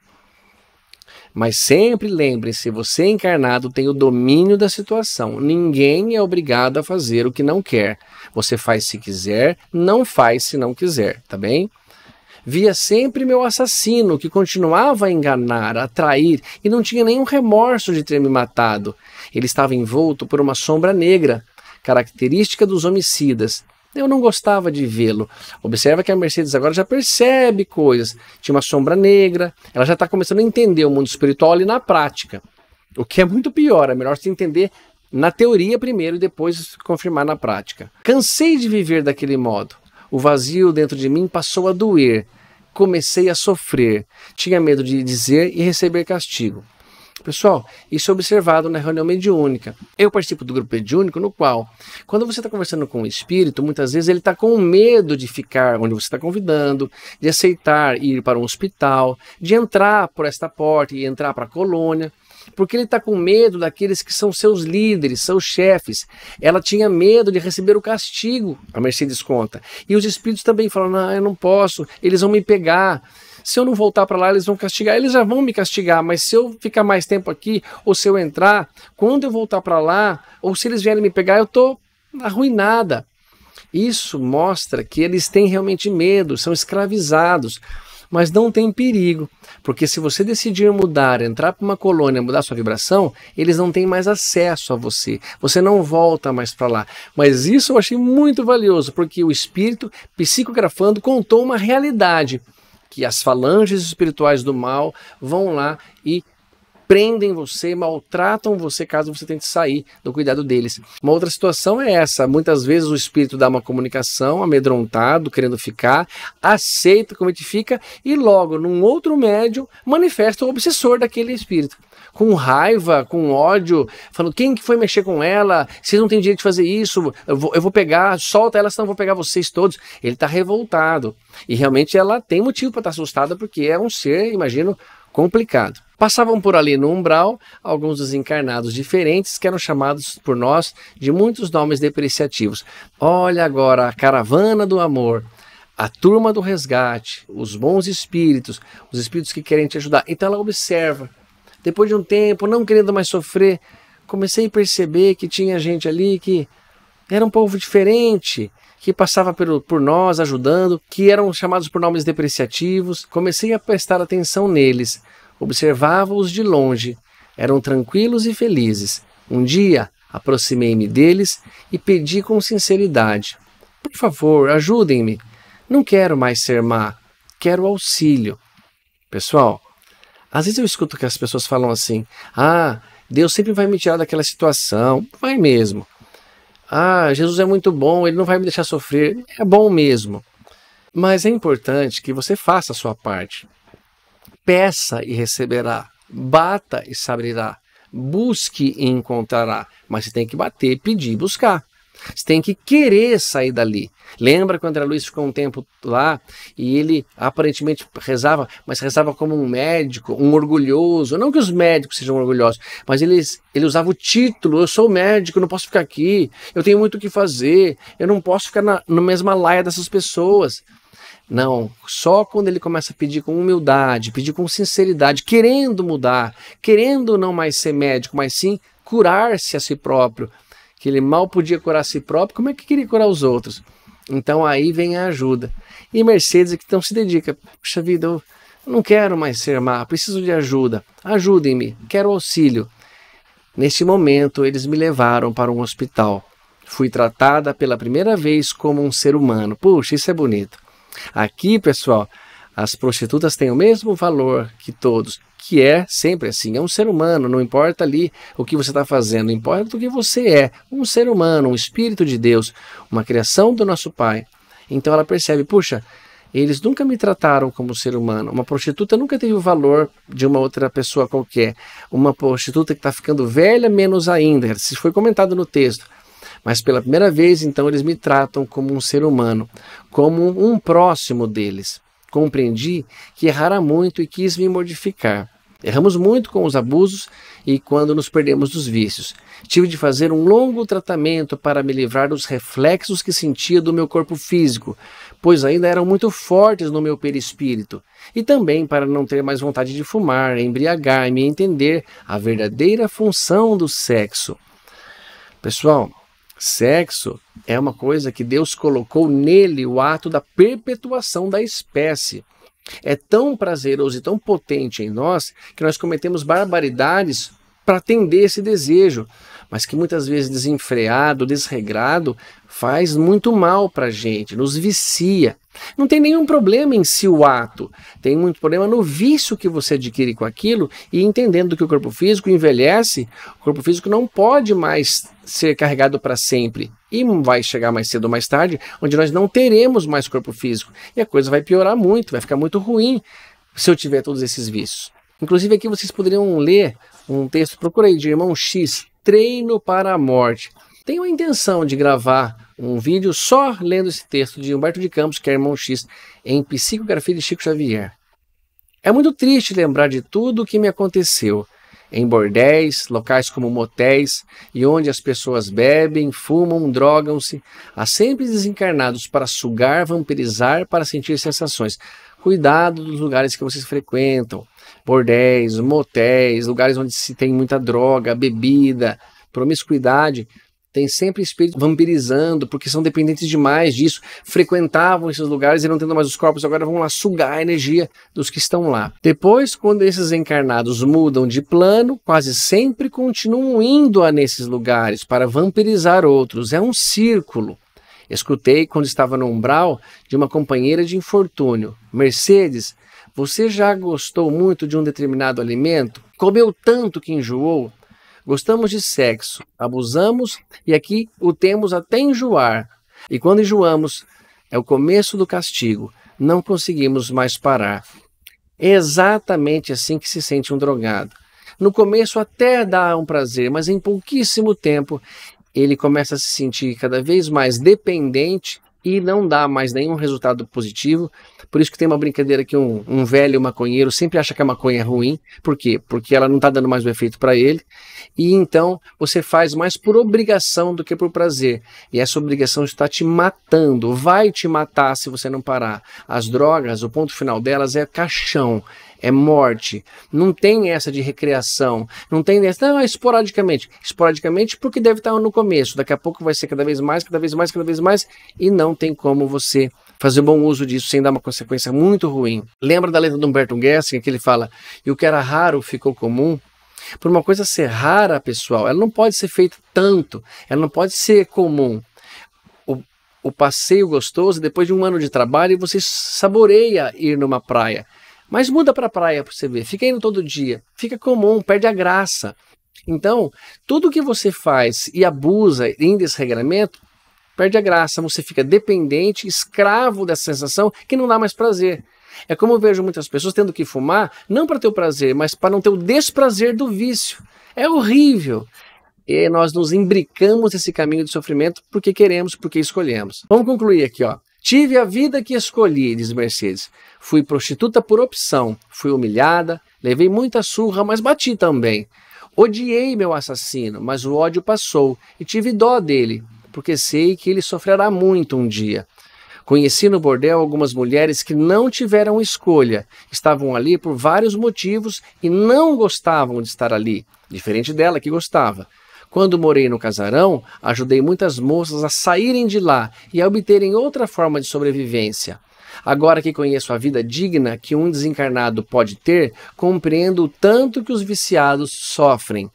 Mas sempre lembre-se, você é encarnado tem o domínio da situação. Ninguém é obrigado a fazer o que não quer. Você faz se quiser, não faz se não quiser, tá bem? Via sempre meu assassino, que continuava a enganar, a trair e não tinha nenhum remorso de ter me matado. Ele estava envolto por uma sombra negra, característica dos homicidas. Eu não gostava de vê-lo. Observa que a Mercedes agora já percebe coisas. Tinha uma sombra negra, ela já está começando a entender o mundo espiritual ali na prática. O que é muito pior, é melhor se entender na teoria primeiro e depois confirmar na prática. Cansei de viver daquele modo. O vazio dentro de mim passou a doer. Comecei a sofrer. Tinha medo de dizer e receber castigo. Pessoal, isso é observado na reunião mediúnica. Eu participo do grupo mediúnico no qual, quando você está conversando com o espírito, muitas vezes ele está com medo de ficar onde você está convidando, de aceitar ir para um hospital, de entrar por esta porta e entrar para a colônia porque ele está com medo daqueles que são seus líderes, seus chefes. Ela tinha medo de receber o castigo, a Mercedes conta. E os espíritos também falam: não, eu não posso, eles vão me pegar. Se eu não voltar para lá, eles vão castigar. Eles já vão me castigar, mas se eu ficar mais tempo aqui, ou se eu entrar, quando eu voltar para lá, ou se eles vierem me pegar, eu estou arruinada. Isso mostra que eles têm realmente medo, são escravizados, mas não tem perigo. Porque se você decidir mudar, entrar para uma colônia, mudar sua vibração, eles não têm mais acesso a você. Você não volta mais para lá. Mas isso eu achei muito valioso, porque o espírito, psicografando, contou uma realidade que as falanges espirituais do mal vão lá e prendem você, maltratam você caso você tente sair do cuidado deles. Uma outra situação é essa: muitas vezes o espírito dá uma comunicação, amedrontado, querendo ficar, aceita como fica e logo, num outro médium, manifesta o obsessor daquele espírito. Com raiva, com ódio, falando: quem que foi mexer com ela? Vocês não têm direito de fazer isso, eu vou, eu vou pegar, solta ela, senão eu vou pegar vocês todos. Ele está revoltado. E realmente ela tem motivo para estar tá assustada, porque é um ser, imagino, complicado. Passavam por ali no umbral alguns dos encarnados diferentes que eram chamados por nós de muitos nomes depreciativos. Olha agora a caravana do amor, a turma do resgate, os bons espíritos, os espíritos que querem te ajudar. Então ela observa. Depois de um tempo, não querendo mais sofrer, comecei a perceber que tinha gente ali que era um povo diferente, que passava por, por nós ajudando, que eram chamados por nomes depreciativos. Comecei a prestar atenção neles. Observava-os de longe. Eram tranquilos e felizes. Um dia, aproximei-me deles e pedi com sinceridade: Por favor, ajudem-me. Não quero mais ser má. Quero auxílio. Pessoal, às vezes eu escuto que as pessoas falam assim: Ah, Deus sempre vai me tirar daquela situação. Vai mesmo. Ah, Jesus é muito bom, ele não vai me deixar sofrer. É bom mesmo. Mas é importante que você faça a sua parte peça e receberá, bata e se abrirá, busque e encontrará. Mas você tem que bater, pedir e buscar. Você tem que querer sair dali. Lembra quando André Luiz ficou um tempo lá e ele aparentemente rezava, mas rezava como um médico, um orgulhoso. Não que os médicos sejam orgulhosos, mas ele, ele usava o título: eu sou médico, não posso ficar aqui, eu tenho muito o que fazer, eu não posso ficar na, na mesma laia dessas pessoas. Não, só quando ele começa a pedir com humildade, pedir com sinceridade, querendo mudar, querendo não mais ser médico, mas sim curar-se a si próprio, que ele mal podia curar a si próprio, como é que queria curar os outros? Então aí vem a ajuda. E Mercedes é que então se dedica, puxa vida, eu não quero mais ser má, preciso de ajuda, ajudem-me, quero auxílio. Neste momento eles me levaram para um hospital. Fui tratada pela primeira vez como um ser humano. Puxa, isso é bonito. Aqui, pessoal, as prostitutas têm o mesmo valor que todos, que é sempre assim, é um ser humano, não importa ali o que você está fazendo, importa o que você é, um ser humano, um espírito de Deus, uma criação do nosso Pai. Então ela percebe, puxa, eles nunca me trataram como ser humano. Uma prostituta nunca teve o valor de uma outra pessoa qualquer. Uma prostituta que está ficando velha, menos ainda. Isso foi comentado no texto. Mas pela primeira vez, então, eles me tratam como um ser humano, como um próximo deles. Compreendi que errara muito e quis me modificar. Erramos muito com os abusos e quando nos perdemos dos vícios. Tive de fazer um longo tratamento para me livrar dos reflexos que sentia do meu corpo físico, pois ainda eram muito fortes no meu perispírito, e também para não ter mais vontade de fumar, embriagar-me e entender a verdadeira função do sexo. Pessoal, Sexo é uma coisa que Deus colocou nele o ato da perpetuação da espécie. É tão prazeroso e tão potente em nós que nós cometemos barbaridades para atender esse desejo mas que muitas vezes desenfreado, desregrado, faz muito mal para a gente, nos vicia. Não tem nenhum problema em si o ato, tem muito problema no vício que você adquire com aquilo e entendendo que o corpo físico envelhece, o corpo físico não pode mais ser carregado para sempre e vai chegar mais cedo ou mais tarde, onde nós não teremos mais corpo físico e a coisa vai piorar muito, vai ficar muito ruim se eu tiver todos esses vícios. Inclusive aqui vocês poderiam ler um texto, procura aí de irmão X, treino para a morte. Tenho a intenção de gravar um vídeo só lendo esse texto de Humberto de Campos, que é irmão X, em Psicografia de Chico Xavier. É muito triste lembrar de tudo o que me aconteceu. Em bordéis, locais como motéis, e onde as pessoas bebem, fumam, drogam-se, há sempre desencarnados para sugar, vampirizar, para sentir sensações. Cuidado dos lugares que vocês frequentam bordéis, motéis, lugares onde se tem muita droga, bebida, promiscuidade, tem sempre espíritos vampirizando, porque são dependentes demais disso, frequentavam esses lugares e não tendo mais os corpos, agora vão lá sugar a energia dos que estão lá. Depois, quando esses encarnados mudam de plano, quase sempre continuam indo a nesses lugares para vampirizar outros. É um círculo. Escutei quando estava no umbral de uma companheira de infortúnio. Mercedes, você já gostou muito de um determinado alimento? Comeu tanto que enjoou? Gostamos de sexo, abusamos e aqui o temos até enjoar. E quando enjoamos, é o começo do castigo. Não conseguimos mais parar. É exatamente assim que se sente um drogado. No começo até dá um prazer, mas em pouquíssimo tempo ele começa a se sentir cada vez mais dependente e não dá mais nenhum resultado positivo por isso que tem uma brincadeira que um, um velho maconheiro sempre acha que a maconha é ruim. Por quê? Porque ela não está dando mais o efeito para ele. E então você faz mais por obrigação do que por prazer. E essa obrigação está te matando. Vai te matar se você não parar. As drogas, o ponto final delas é caixão é morte. Não tem essa de recreação. Não tem essa, não, é esporadicamente. Esporadicamente porque deve estar tá no começo. Daqui a pouco vai ser cada vez mais, cada vez mais, cada vez mais. E não tem como você fazer bom uso disso sem dar uma consequência muito ruim. Lembra da letra do Humberto Gessinger que ele fala: e o que era raro ficou comum? Por uma coisa ser rara, pessoal, ela não pode ser feita tanto, ela não pode ser comum. O, passeio gostoso, depois de um ano de trabalho, você saboreia ir numa praia. Mas muda para praia para você ver. Fica indo todo dia. Fica comum, perde a graça. Então, tudo que você faz e abusa em desregramento perde a graça, você fica dependente, escravo dessa sensação que não dá mais prazer. É como eu vejo muitas pessoas tendo que fumar, não para ter o prazer, mas para não ter o desprazer do vício. É horrível. E nós nos imbricamos nesse caminho de sofrimento porque queremos, porque escolhemos. Vamos concluir aqui, ó. Tive a vida que escolhi, diz Mercedes. Fui prostituta por opção, fui humilhada, levei muita surra, mas bati também. Odiei meu assassino, mas o ódio passou e tive dó dele porque sei que ele sofrerá muito um dia. Conheci no bordel algumas mulheres que não tiveram escolha, estavam ali por vários motivos e não gostavam de estar ali, diferente dela que gostava. Quando morei no casarão, ajudei muitas moças a saírem de lá e a obterem outra forma de sobrevivência. Agora que conheço a vida digna que um desencarnado pode ter, compreendo o tanto que os viciados sofrem.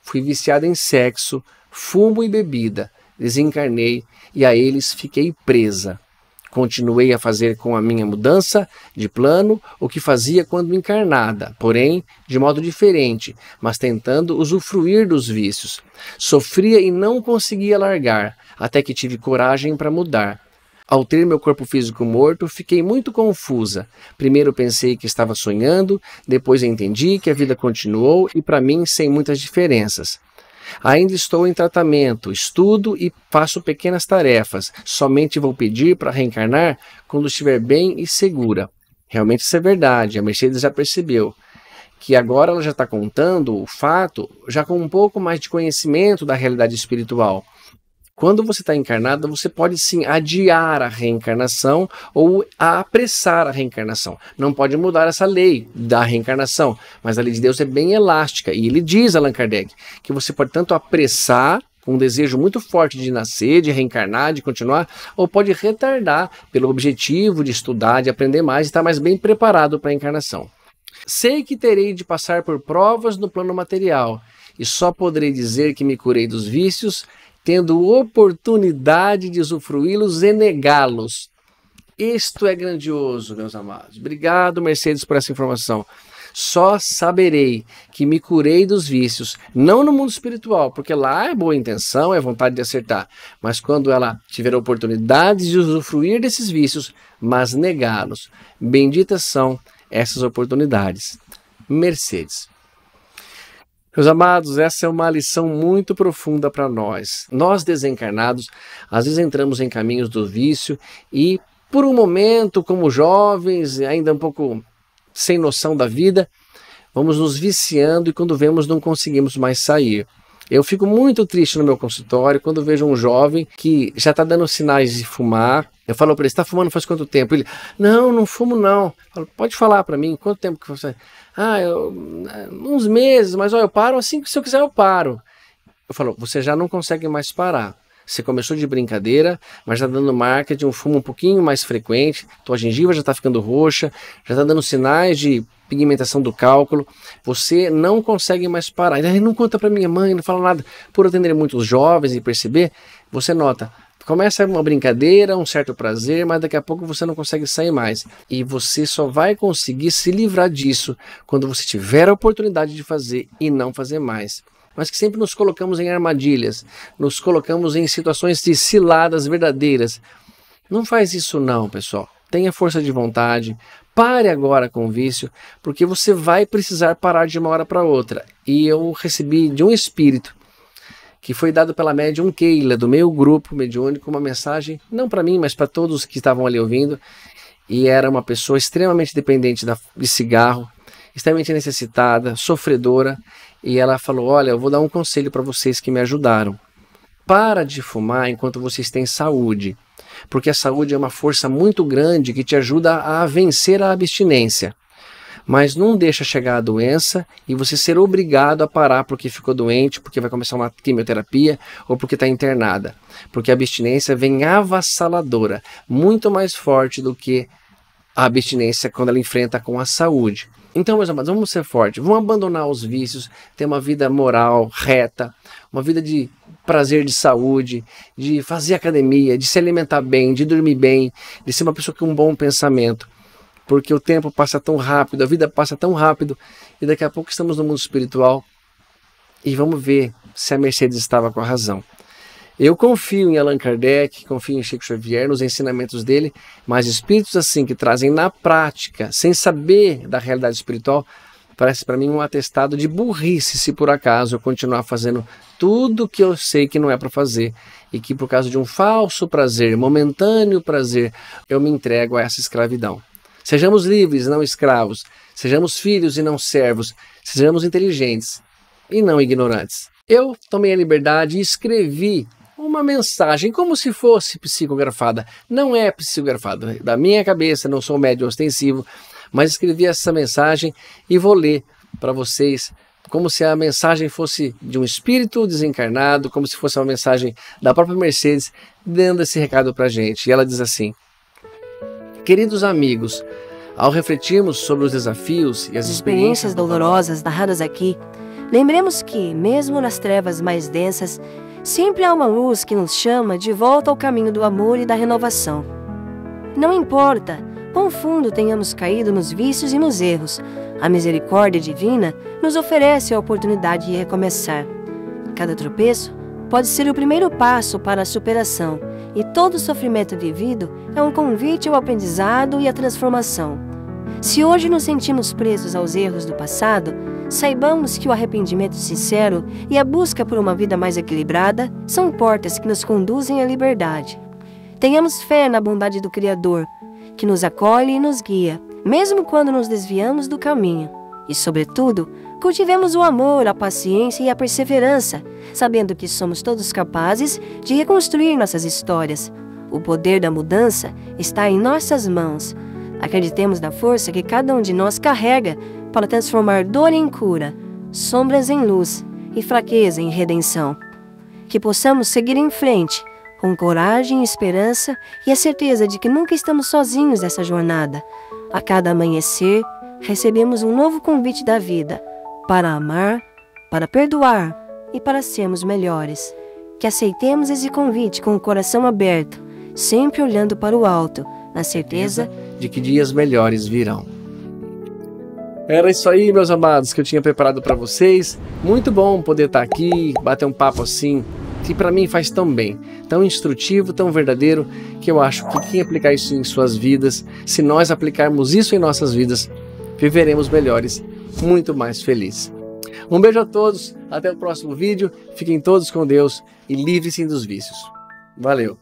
Fui viciado em sexo, fumo e bebida desencarnei e a eles fiquei presa. Continuei a fazer com a minha mudança de plano o que fazia quando encarnada, porém de modo diferente, mas tentando usufruir dos vícios. Sofria e não conseguia largar, até que tive coragem para mudar. Ao ter meu corpo físico morto, fiquei muito confusa. Primeiro pensei que estava sonhando, depois entendi que a vida continuou e para mim sem muitas diferenças. Ainda estou em tratamento, estudo e faço pequenas tarefas. Somente vou pedir para reencarnar quando estiver bem e segura. Realmente isso é verdade. A Mercedes já percebeu que agora ela já está contando o fato já com um pouco mais de conhecimento da realidade espiritual. Quando você está encarnado, você pode sim adiar a reencarnação ou apressar a reencarnação. Não pode mudar essa lei da reencarnação, mas a lei de Deus é bem elástica. E ele diz, Allan Kardec, que você pode tanto apressar com um desejo muito forte de nascer, de reencarnar, de continuar, ou pode retardar pelo objetivo de estudar, de aprender mais e estar tá mais bem preparado para a encarnação. Sei que terei de passar por provas no plano material e só poderei dizer que me curei dos vícios tendo oportunidade de usufruí-los e negá-los. Isto é grandioso, meus amados. Obrigado, Mercedes, por essa informação. Só saberei que me curei dos vícios, não no mundo espiritual, porque lá é boa intenção, é vontade de acertar, mas quando ela tiver oportunidade de usufruir desses vícios, mas negá-los. Benditas são essas oportunidades. Mercedes. Meus amados, essa é uma lição muito profunda para nós. Nós desencarnados, às vezes entramos em caminhos do vício e, por um momento, como jovens, ainda um pouco sem noção da vida, vamos nos viciando e quando vemos não conseguimos mais sair. Eu fico muito triste no meu consultório quando vejo um jovem que já está dando sinais de fumar. Eu falo para ele: está fumando faz quanto tempo? Ele: não, não fumo não. Falo, Pode falar para mim quanto tempo que você ah, eu, hum, uns meses, mas ó, eu paro assim que se eu quiser eu paro. Eu falo, você já não consegue mais parar. Você começou de brincadeira, mas está dando marca de um fumo um pouquinho mais frequente, tua gengiva já está ficando roxa, já está dando sinais de pigmentação do cálculo, você não consegue mais parar. Ele não conta para minha mãe, não fala nada. Por atender muitos jovens e perceber, você nota, começa uma brincadeira, um certo prazer, mas daqui a pouco você não consegue sair mais. E você só vai conseguir se livrar disso quando você tiver a oportunidade de fazer e não fazer mais. Mas que sempre nos colocamos em armadilhas, nos colocamos em situações de ciladas verdadeiras. Não faz isso não, pessoal. Tenha força de vontade, pare agora com o vício, porque você vai precisar parar de uma hora para outra. E eu recebi de um espírito que foi dado pela médium Keila, do meu grupo mediúnico, uma mensagem, não para mim, mas para todos que estavam ali ouvindo. E era uma pessoa extremamente dependente da, de cigarro, extremamente necessitada, sofredora. E ela falou: Olha, eu vou dar um conselho para vocês que me ajudaram. Para de fumar enquanto vocês têm saúde, porque a saúde é uma força muito grande que te ajuda a vencer a abstinência mas não deixa chegar a doença e você ser obrigado a parar porque ficou doente, porque vai começar uma quimioterapia ou porque está internada. Porque a abstinência vem avassaladora, muito mais forte do que a abstinência quando ela enfrenta com a saúde. Então, meus amados, vamos ser fortes, vamos abandonar os vícios, ter uma vida moral reta, uma vida de prazer de saúde, de fazer academia, de se alimentar bem, de dormir bem, de ser uma pessoa com um bom pensamento porque o tempo passa tão rápido, a vida passa tão rápido, e daqui a pouco estamos no mundo espiritual e vamos ver se a Mercedes estava com a razão. Eu confio em Allan Kardec, confio em Chico Xavier, nos ensinamentos dele, mas espíritos assim que trazem na prática, sem saber da realidade espiritual, parece para mim um atestado de burrice se por acaso eu continuar fazendo tudo que eu sei que não é para fazer e que por causa de um falso prazer, momentâneo prazer, eu me entrego a essa escravidão. Sejamos livres, não escravos. Sejamos filhos e não servos. Sejamos inteligentes e não ignorantes. Eu tomei a liberdade e escrevi uma mensagem como se fosse psicografada. Não é psicografada, da minha cabeça, não sou médium ostensivo, mas escrevi essa mensagem e vou ler para vocês como se a mensagem fosse de um espírito desencarnado, como se fosse uma mensagem da própria Mercedes dando esse recado para gente. E ela diz assim: Queridos amigos, ao refletirmos sobre os desafios e as experiências dolorosas narradas aqui, lembremos que, mesmo nas trevas mais densas, sempre há uma luz que nos chama de volta ao caminho do amor e da renovação. Não importa quão fundo tenhamos caído nos vícios e nos erros, a misericórdia divina nos oferece a oportunidade de recomeçar. Cada tropeço pode ser o primeiro passo para a superação, e todo sofrimento vivido é um convite ao aprendizado e à transformação. Se hoje nos sentimos presos aos erros do passado, saibamos que o arrependimento sincero e a busca por uma vida mais equilibrada são portas que nos conduzem à liberdade. Tenhamos fé na bondade do Criador, que nos acolhe e nos guia, mesmo quando nos desviamos do caminho. E, sobretudo, Cultivemos o amor, a paciência e a perseverança, sabendo que somos todos capazes de reconstruir nossas histórias. O poder da mudança está em nossas mãos. Acreditemos na força que cada um de nós carrega para transformar dor em cura, sombras em luz e fraqueza em redenção. Que possamos seguir em frente, com coragem, esperança e a certeza de que nunca estamos sozinhos nessa jornada. A cada amanhecer, recebemos um novo convite da vida para amar, para perdoar e para sermos melhores. Que aceitemos esse convite com o coração aberto, sempre olhando para o alto, na certeza de que dias melhores virão. Era isso aí, meus amados, que eu tinha preparado para vocês. Muito bom poder estar tá aqui, bater um papo assim, que para mim faz tão bem, tão instrutivo, tão verdadeiro, que eu acho que quem aplicar isso em suas vidas, se nós aplicarmos isso em nossas vidas, viveremos melhores muito mais feliz. Um beijo a todos, até o próximo vídeo, fiquem todos com Deus e livre-se dos vícios. Valeu!